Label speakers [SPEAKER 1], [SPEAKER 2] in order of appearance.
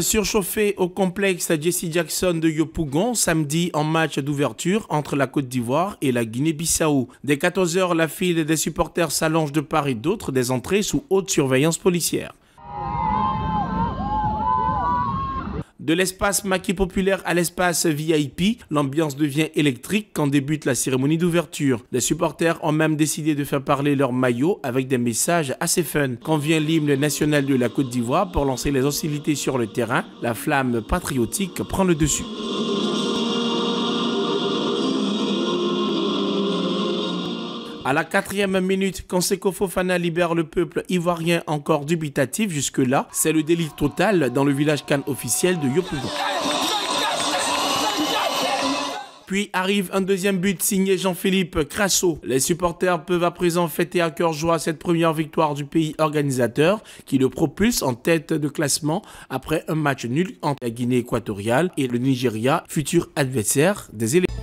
[SPEAKER 1] surchauffé au complexe Jesse Jackson de Yopougon samedi en match d'ouverture entre la Côte d'Ivoire et la Guinée-Bissau. Dès 14h, la file des supporters s'allonge de part et d'autre des entrées sous haute surveillance policière. De l'espace maquis populaire à l'espace VIP, l'ambiance devient électrique quand débute la cérémonie d'ouverture. Les supporters ont même décidé de faire parler leur maillot avec des messages assez fun. Quand vient l'hymne national de la Côte d'Ivoire pour lancer les hostilités sur le terrain, la flamme patriotique prend le dessus. À la quatrième minute, quand Seko Fofana libère le peuple ivoirien encore dubitatif jusque-là, c'est le délit total dans le village Cannes officiel de Yopougon. Puis arrive un deuxième but signé Jean-Philippe Crasso. Les supporters peuvent à présent fêter à cœur joie cette première victoire du pays organisateur qui le propulse en tête de classement après un match nul entre la Guinée équatoriale et le Nigeria, futur adversaire des élections.